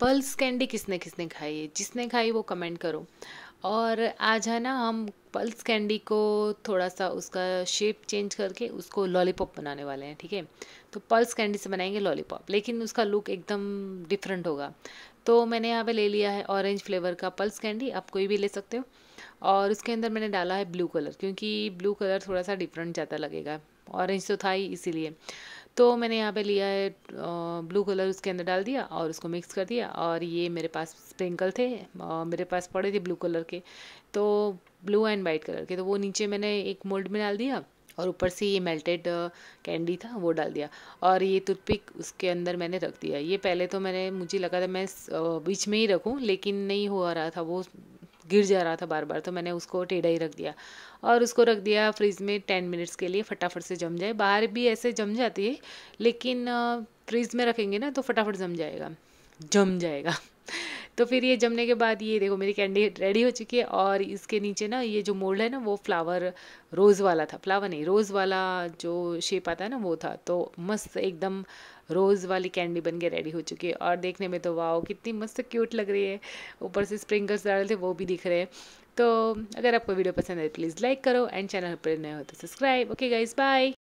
pulse candy किसने किसने खाई है जिसने खाई वो कमेंट करो और आज है ना हम पल्स कैंडी को थोड़ा सा उसका शेप चेंज करके उसको लॉलीपॉप बनाने वाले हैं ठीक है तो पल्स कैंडी से बनाएंगे लॉलीपॉप लेकिन उसका लुक एकदम डिफरेंट होगा तो मैंने यहाँ पे ले लिया है ऑरेंज फ्लेवर का पल्स कैंडी आप कोई भी ले सकते हो और उसके अंदर मैंने डाला है ब्लू कलर क्योंकि ब्लू कलर थोड़ा सा डिफरेंट ज़्यादा लगेगा ऑरेंज तो था ही इसीलिए तो मैंने यहाँ पे लिया है ब्लू कलर उसके अंदर डाल दिया और उसको मिक्स कर दिया और ये मेरे पास स्प्रिंकल थे मेरे पास पड़े थे ब्लू कलर के तो ब्लू एंड वाइट कलर के तो वो नीचे मैंने एक मोल्ड में डाल दिया और ऊपर से ये मेल्टेड कैंडी था वो डाल दिया और ये टूथपिक उसके अंदर मैंने रख दिया ये पहले तो मैंने मुझे लगा था मैं बीच में ही रखूँ लेकिन नहीं हो रहा था वो गिर जा रहा था बार बार तो मैंने उसको टेढ़ा ही रख दिया और उसको रख दिया फ्रिज में टेन मिनट्स के लिए फटाफट से जम जाए बाहर भी ऐसे जम जाती है लेकिन फ्रिज में रखेंगे ना तो फटाफट जम जाएगा जम जाएगा तो फिर ये जमने के बाद ये देखो मेरी कैंडी रेडी हो चुकी है और इसके नीचे ना ये जो मोल्ड है ना वो फ्लावर रोज़ वाला था फ्लावर नहीं रोज़ वाला जो शेप आता है ना वो था तो मस्त एकदम रोज़ वाली कैंडी बन के रेडी हो चुकी है और देखने में तो वाओ कितनी मस्त क्यूट लग रही है ऊपर से स्प्रिंकल्स डाले थे वो भी दिख रहे हैं तो अगर आपको वीडियो पसंद है प्लीज़ लाइक करो एंड चैनल पर नए हो तो सब्सक्राइब ओके गाइज बाय